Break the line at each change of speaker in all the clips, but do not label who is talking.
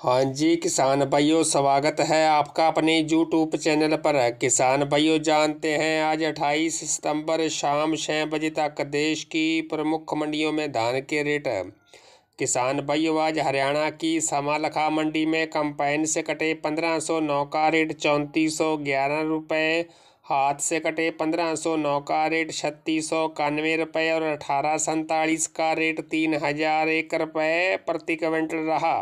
हाँ जी किसान भाइयों स्वागत है आपका अपने यूट्यूब चैनल पर किसान भाइयों जानते हैं आज 28 सितंबर शाम छः बजे तक देश की प्रमुख मंडियों में धान के रेट किसान भाइयों आज हरियाणा की समालखा मंडी में कंपाइन से कटे 1509 का रेट चौंतीस सौ ग्यारह रुपये हाथ से कटे 1509 का रेट छत्तीस सौ इक्यानवे रुपये और अठारह सैंतालीस का रेट तीन हज़ार एक रुपये प्रति क्विंटल रहा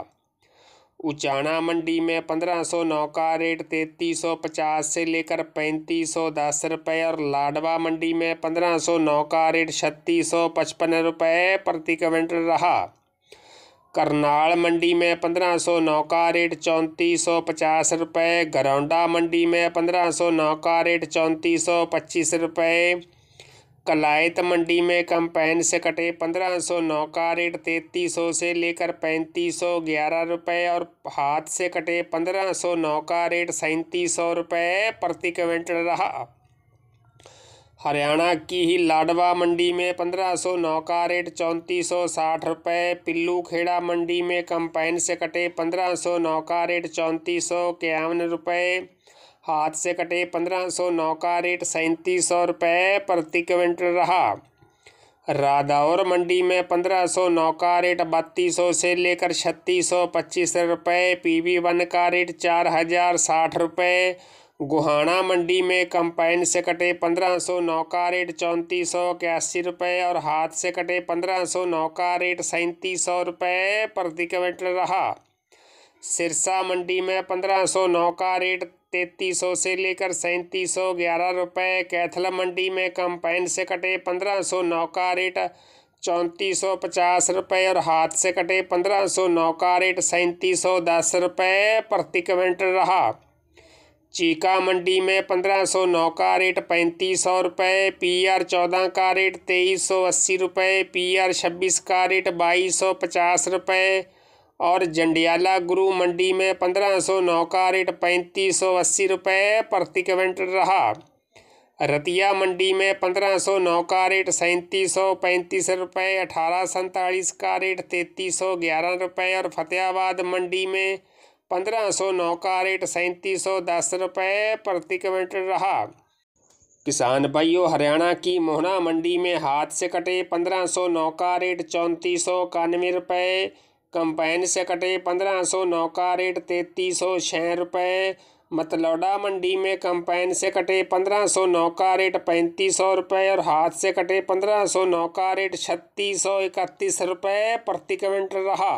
उचाना मंडी में पंद्रह सौ नौ का रेट तैतीस सौ पचास से लेकर पैंतीस सौ दस रुपये और लाडवा मंडी में पंद्रह सौ नौ का रेट छत्तीस सौ पचपन रुपये प्रति क्विंटल रहा करनाल मंडी में पंद्रह सौ नौ का रेट चौंतीस सौ पचास रुपये गरौंडा मंडी में पंद्रह सौ नौ का रेट चौंतीस सौ पच्चीस रुपये कलायत मंडी में पैन से कटे पंद्रह सौ नौ का रेट तैतीस सौ से लेकर पैंतीस सौ ग्यारह रुपये और हाथ से कटे पंद्रह सौ नौ का रेट सैंतीस सौ रुपये प्रति क्विंटल रहा हरियाणा की ही लाडवा मंडी में पंद्रह सौ नौ का रेट चौंतीस सौ साठ रुपये पिल्लू खेड़ा मंडी में पैन से कटे पंद्रह सौ नौ का रेट चौंतीस सौ इक्यावन रुपये हाथ से कटे पंद्रह सौ नौ का रेट सैंतीस सौ रुपये प्रति क्विंटल रहा रादौर मंडी में पंद्रह सौ नौ का रेट बत्तीस सौ से लेकर छत्तीस सौ पच्चीस रुपये पी वी वन का रेट चार हजार साठ रुपये गुहाना मंडी में कंपाइन से कटे पंद्रह सौ नौ का रेट चौंतीस सौ इक्यासी रुपये और हाथ से कटे पंद्रह सौ नौ का रेट सैंतीस सौ रुपये प्रति क्विंटल रहा सिरसा मंडी में पंद्रह सौ नौ का रेट तैतीस सौ से लेकर सैंतीस सौ ग्यारह रुपये कैथल मंडी में कंपाइन से कटे पंद्रह सौ नौ का रेट चौंतीस सौ पचास रुपये और हाथ से कटे पंद्रह सौ नौ का रेट सैंतीस सौ दस रुपये प्रति क्विंटल रहा चीका मंडी में पंद्रह सौ नौ का रेट पैंतीस सौ रुपये पी आर चौदह का रेट तेईस सौ अस्सी रुपये पी आर छब्बीस का रेट बाईस सौ पचास रुपये और जंडियाला गुरु मंडी में पंद्रह सौ नौ का रेट पैंतीस सौ अस्सी रुपये प्रति क्विंटल रहा रतिया मंडी में पंद्रह सौ नौ का रेट सैंतीस सौ पैंतीस रुपये अठारह सैंतालीस का रेट तैंतीस सौ ग्यारह रुपये और फतेहाबाद मंडी में पंद्रह सौ नौ का रेट सैंतीस सौ दस रुपये प्रति क्विंटल रहा किसान भाइयों हरियाणा की मोहना मंडी में हाथ से कटे पंद्रह सौ नौ का रेट चौंतीस सौ इक्यानवे रुपये कंबाइन से कटे पंद्रह सौ नौ का रेट तैतीस सौ छः रुपये मतलौडा मंडी में कंबाइन से कटे पंद्रह सौ नौ का रेट पैंतीस सौ रुपये और हाथ से कटे पंद्रह सौ नौ का रेट छत्तीस सौ इकतीस रुपये प्रति क्विंटल रहा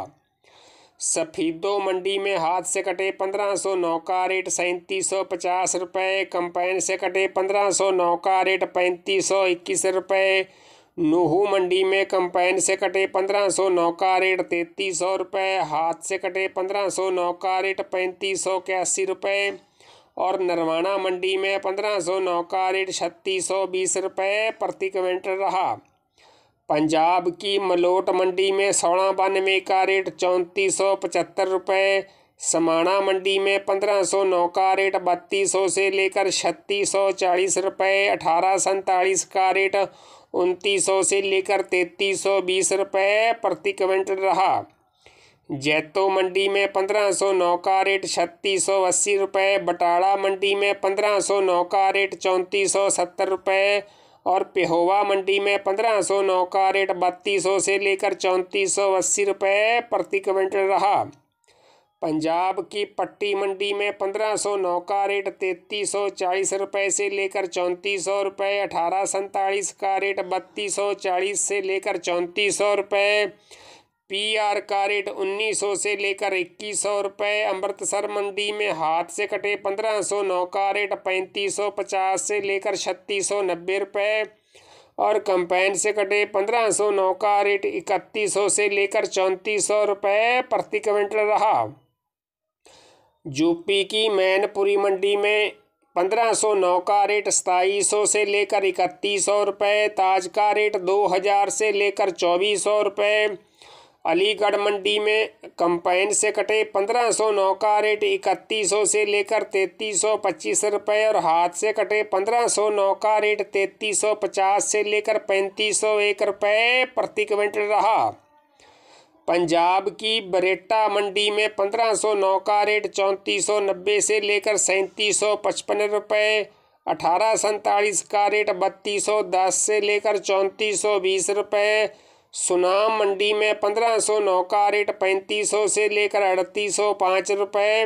सफ़ीदो मंडी में हाथ से कटे पंद्रह सौ नौ का रेट सैंतीस सौ पचास रुपये कंबाइन से कटे पंद्रह सौ नौ का रेट पैंतीस सौ इक्कीस रुपये नूहू मंडी में कंपाइन से कटे पंद्रह सौ नौ का रेट तैतीस सौ रुपये हाथ से कटे पंद्रह सौ नौ का रेट पैंतीस सौ इक्यासी रुपये और नरवाना मंडी में पंद्रह सौ नौ का रेट छत्तीस सौ बीस रुपये प्रति क्विंटल रहा पंजाब की मलोट मंडी में सोलह बानवे का रेट चौंतीस सौ पचहत्तर रुपये समाणा मंडी में पंद्रह सौ नौ का रेट बत्तीस सौ से लेकर छत्तीस सौ चालीस रुपये अठारह सैंतालीस का रेट उनतीस सौ से लेकर तैतीस सौ बीस रुपये प्रति क्विंटल रहा जैतो मंडी में पंद्रह सौ नौ का रेट छत्तीस सौ अस्सी रुपये बटाड़ा मंडी में पंद्रह सौ नौ का रेट चौंतीस सौ सत्तर रुपये और पिहोवा मंडी में पंद्रह सौ नौ का रेट बत्तीस सौ से लेकर चौंतीस सौ अस्सी रुपये प्रति क्विंटल रहा पंजाब की पट्टी मंडी में पंद्रह नौ का रेट तैतीस सौ चालीस रुपये से लेकर चौंतीस सौ रुपये अठारह सैंतालीस का रेट बत्तीस सौ चालीस से लेकर चौंतीस सौ रुपये पी आर का रेट उन्नीस सौ से लेकर इक्कीस सौ रुपये अमृतसर मंडी में हाथ से कटे पंद्रह सौ नौ का रेट पैंतीस सौ पचास से लेकर छत्तीस सौ नब्बे रुपये और कंपैन से कटे पंद्रह सौ नौ का रेट इकतीस सौ से लेकर चौंतीस सौ रुपये प्रति क्विंटल रहा यूपी की मैनपुरी मंडी में पंद्रह सौ नौ का रेट सताईस सौ से लेकर इकतीस सौ रुपये ताज का रेट दो हज़ार से लेकर चौबीस सौ रुपये अलीगढ़ मंडी में कंपाइन से कटे पंद्रह सौ नौ का रेट इकतीस सौ से लेकर तैतीस सौ पच्चीस रुपये और हाथ से कटे पंद्रह सौ नौ का रेट तैतीस सौ पचास से लेकर पैंतीस सौ एक रुपये प्रति क्विंटल रहा पंजाब की बरेटा मंडी में पंद्रह सौ नौ का रेट चौंतीस सौ नब्बे से लेकर सैंतीस सौ पचपन रुपये अठारह सैंतालीस का रेट बत्तीस सौ दस से लेकर चौंतीस सौ बीस रुपये सुनाम मंडी में पंद्रह सौ नौ का रेट पैंतीस सौ से लेकर अड़तीस सौ पाँच रुपये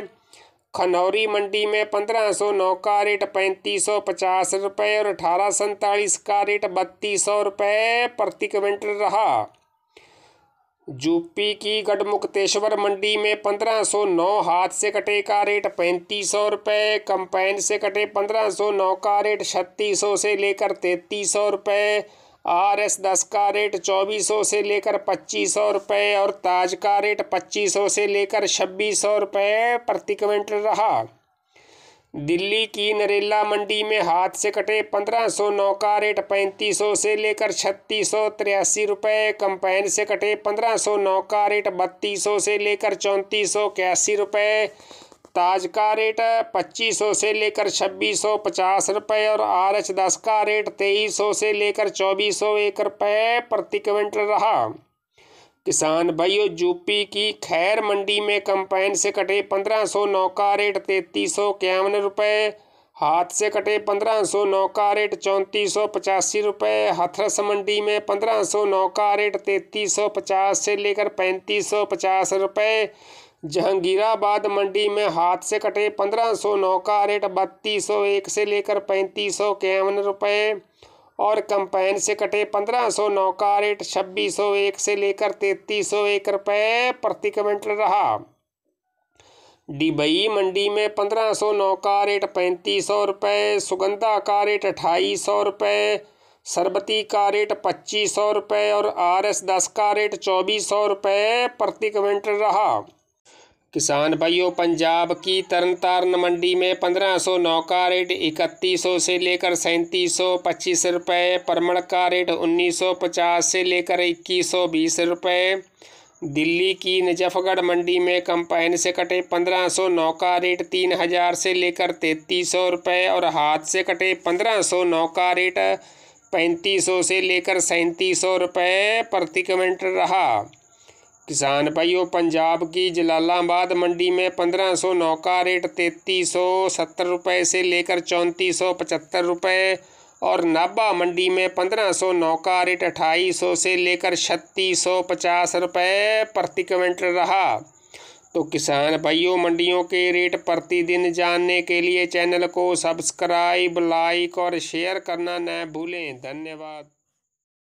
खनौरी मंडी में पंद्रह सौ नौ का रेट पैंतीस सौ पचास रुपये और अठारह सैंतालीस का रेट बत्तीस सौ रुपये प्रति क्विंटल रहा यूपी की गढ़मुक्तेश्वर मंडी में पंद्रह सौ नौ हाथ से कटे का रेट पैंतीस सौ रुपये कंपैन से कटे पंद्रह सौ नौ का रेट छत्तीस सौ से लेकर तैंतीस सौ रुपये आर एस दस का रेट चौबीस सौ से लेकर पच्चीस सौ रुपये और ताज का रेट पच्चीस सौ से लेकर छब्बीस सौ रुपये प्रति क्विंटल रहा दिल्ली की नरेला मंडी में हाथ से कटे सौ नौ का रेट सौ से लेकर छत्तीस सौ तिरासी रुपये कम्पैन से कटे सौ नौ का रेट सौ से लेकर चौंतीस सौ इक्यासी रुपये ताज का रेट सौ से लेकर छब्बीस सौ पचास रुपये और आर एच दस का रेट सौ से लेकर चौबीस सौ एक रुपये प्रति क्विंटल रहा किसान भाइयों यूपी की खैर मंडी में कंपाइन से कटे पंद्रह सौ नौ का रेट तैतीस सौ इक्यावन रुपये हाथ से कटे पंद्रह सौ नौ का रेट चौंतीस सौ पचासी रुपये हथरस मंडी में पंद्रह सौ नौ का रेट तैतीस सौ पचास से लेकर पैंतीस सौ पचास रुपये जहांगीराबाद मंडी में हाथ से कटे पंद्रह सौ नौ का रेट बत्तीस सौ एक से लेकर पैंतीस सौ इक्यावन रुपये और कंपेन से कटे पंद्रह सौ नौ का रेट छब्बीस सौ एक से लेकर तैतीस सौ एक रुपये प्रति क्विंटल रहा डिबई मंडी में पंद्रह सौ नौ का रेट पैंतीस सौ रुपये सुगंधा का रेट अट्ठाईस सौ रुपये शरबती का रेट पच्चीस सौ रुपये और आर एस दस का रेट चौबीस सौ रुपये प्रति क्विंटल रहा किसान भाइयों पंजाब की तरन तारण मंडी में पंद्रह सौ नौ का रेट इकतीस सौ से लेकर सैंतीस सौ पच्चीस रुपये परमण का रेट उन्नीस सौ पचास से लेकर इक्कीस सौ बीस रुपये दिल्ली की नजफगढ़ मंडी में कंपाइन से कटे पंद्रह सौ नौ का रेट तीन हज़ार से लेकर तैंतीस सौ रुपये और हाथ से कटे पंद्रह सौ नौ का रेट पैंतीस सौ से लेकर सैंतीस सौ रुपये प्रति क्विंटल रहा किसान भाइयों पंजाब की जलालाबाद मंडी में सौ नौ का रेट तैतीस सौ सत्तर रुपये से लेकर चौंतीस सौ पचहत्तर रुपये और नाभा मंडी में पंद्रह सौ नौ का रेट अट्ठाईस सौ से लेकर छत्तीस सौ पचास रुपये प्रति क्विंटल रहा तो किसान भाइयों मंडियों के रेट प्रतिदिन जानने के लिए चैनल को सब्सक्राइब लाइक और शेयर करना न भूलें धन्यवाद